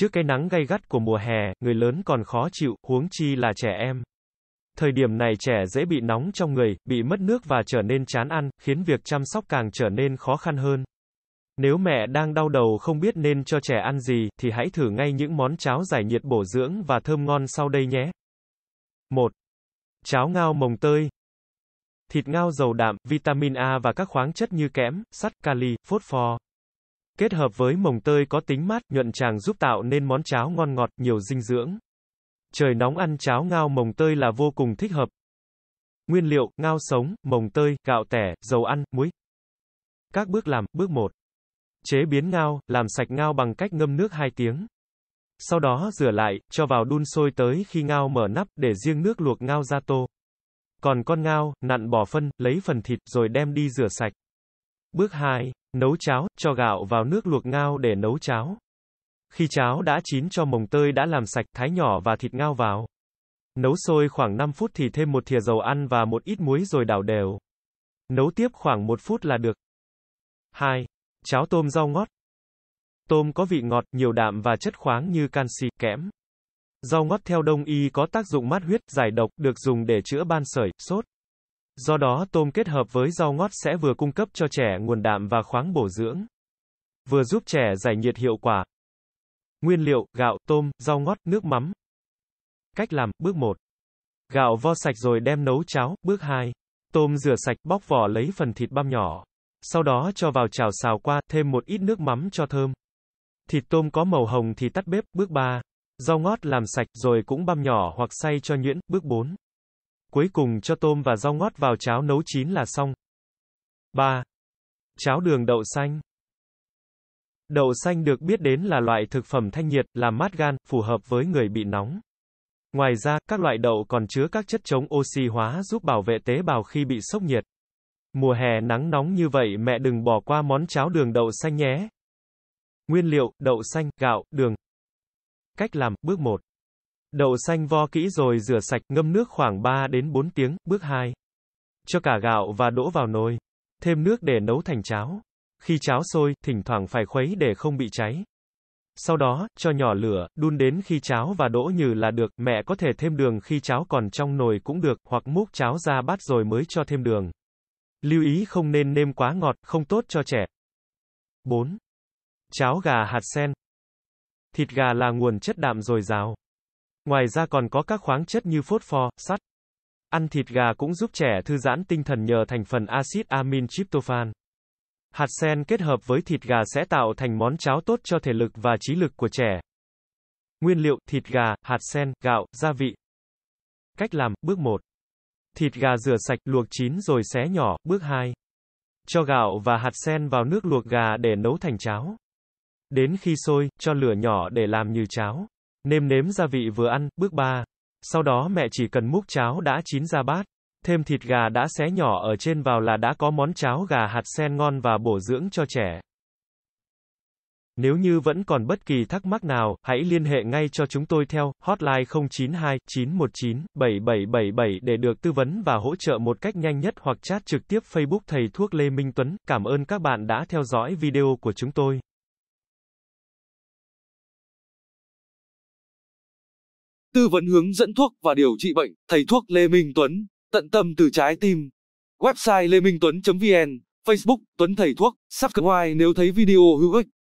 Trước cái nắng gay gắt của mùa hè, người lớn còn khó chịu, huống chi là trẻ em. Thời điểm này trẻ dễ bị nóng trong người, bị mất nước và trở nên chán ăn, khiến việc chăm sóc càng trở nên khó khăn hơn. Nếu mẹ đang đau đầu không biết nên cho trẻ ăn gì, thì hãy thử ngay những món cháo giải nhiệt bổ dưỡng và thơm ngon sau đây nhé. 1. Cháo ngao mồng tơi Thịt ngao giàu đạm, vitamin A và các khoáng chất như kẽm, sắt, kali, phốt pho. Kết hợp với mồng tơi có tính mát, nhuận tràng giúp tạo nên món cháo ngon ngọt, nhiều dinh dưỡng. Trời nóng ăn cháo ngao mồng tơi là vô cùng thích hợp. Nguyên liệu, ngao sống, mồng tơi, gạo tẻ, dầu ăn, muối. Các bước làm, bước 1. Chế biến ngao, làm sạch ngao bằng cách ngâm nước 2 tiếng. Sau đó rửa lại, cho vào đun sôi tới khi ngao mở nắp để riêng nước luộc ngao ra tô. Còn con ngao, nặn bỏ phân, lấy phần thịt rồi đem đi rửa sạch. Bước 2. Nấu cháo, cho gạo vào nước luộc ngao để nấu cháo. Khi cháo đã chín cho mồng tơi đã làm sạch, thái nhỏ và thịt ngao vào. Nấu sôi khoảng 5 phút thì thêm một thìa dầu ăn và một ít muối rồi đảo đều. Nấu tiếp khoảng 1 phút là được. 2. Cháo tôm rau ngót. Tôm có vị ngọt, nhiều đạm và chất khoáng như canxi, kẽm. Rau ngót theo đông y có tác dụng mát huyết, giải độc, được dùng để chữa ban sởi, sốt. Do đó tôm kết hợp với rau ngót sẽ vừa cung cấp cho trẻ nguồn đạm và khoáng bổ dưỡng, vừa giúp trẻ giải nhiệt hiệu quả. Nguyên liệu, gạo, tôm, rau ngót, nước mắm. Cách làm, bước 1. Gạo vo sạch rồi đem nấu cháo, bước 2. Tôm rửa sạch bóc vỏ lấy phần thịt băm nhỏ. Sau đó cho vào chảo xào qua, thêm một ít nước mắm cho thơm. Thịt tôm có màu hồng thì tắt bếp, bước 3. Rau ngót làm sạch rồi cũng băm nhỏ hoặc xay cho nhuyễn, bước 4. Cuối cùng cho tôm và rau ngót vào cháo nấu chín là xong. 3. Cháo đường đậu xanh Đậu xanh được biết đến là loại thực phẩm thanh nhiệt, làm mát gan, phù hợp với người bị nóng. Ngoài ra, các loại đậu còn chứa các chất chống oxy hóa giúp bảo vệ tế bào khi bị sốc nhiệt. Mùa hè nắng nóng như vậy mẹ đừng bỏ qua món cháo đường đậu xanh nhé. Nguyên liệu, đậu xanh, gạo, đường. Cách làm, bước 1. Đậu xanh vo kỹ rồi rửa sạch, ngâm nước khoảng 3 đến 4 tiếng, bước 2. Cho cả gạo và đỗ vào nồi. Thêm nước để nấu thành cháo. Khi cháo sôi, thỉnh thoảng phải khuấy để không bị cháy. Sau đó, cho nhỏ lửa, đun đến khi cháo và đỗ như là được, mẹ có thể thêm đường khi cháo còn trong nồi cũng được, hoặc múc cháo ra bát rồi mới cho thêm đường. Lưu ý không nên nêm quá ngọt, không tốt cho trẻ. 4. Cháo gà hạt sen. Thịt gà là nguồn chất đạm dồi dào. Ngoài ra còn có các khoáng chất như phốt pho, sắt. Ăn thịt gà cũng giúp trẻ thư giãn tinh thần nhờ thành phần axit amin tryptophan. Hạt sen kết hợp với thịt gà sẽ tạo thành món cháo tốt cho thể lực và trí lực của trẻ. Nguyên liệu: thịt gà, hạt sen, gạo, gia vị. Cách làm: bước 1. Thịt gà rửa sạch, luộc chín rồi xé nhỏ, bước 2. Cho gạo và hạt sen vào nước luộc gà để nấu thành cháo. Đến khi sôi, cho lửa nhỏ để làm như cháo. Nêm nếm gia vị vừa ăn, bước 3. Sau đó mẹ chỉ cần múc cháo đã chín ra bát. Thêm thịt gà đã xé nhỏ ở trên vào là đã có món cháo gà hạt sen ngon và bổ dưỡng cho trẻ. Nếu như vẫn còn bất kỳ thắc mắc nào, hãy liên hệ ngay cho chúng tôi theo hotline 092 919 7777 để được tư vấn và hỗ trợ một cách nhanh nhất hoặc chat trực tiếp Facebook Thầy Thuốc Lê Minh Tuấn. Cảm ơn các bạn đã theo dõi video của chúng tôi. tư vấn hướng dẫn thuốc và điều trị bệnh, thầy thuốc Lê Minh Tuấn, tận tâm từ trái tim. Website lemingtuấn.vn, Facebook Tuấn Thầy Thuốc, subscribe nếu thấy video hữu ích.